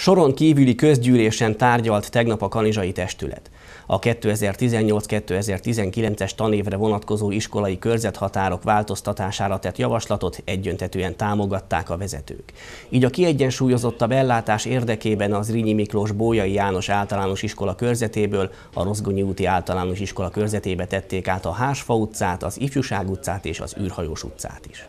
soron kívüli közgyűlésen tárgyalt tegnap a kanizsai testület. A 2018-2019-es tanévre vonatkozó iskolai körzethatárok változtatására tett javaslatot egyöntetően támogatták a vezetők. Így a kiegyensúlyozottabb ellátás érdekében az Rinyi Miklós Bójai János általános iskola körzetéből a Rozgonyi úti általános iskola körzetébe tették át a Hásfa utcát, az Ifjúság utcát és az űrhajós utcát is.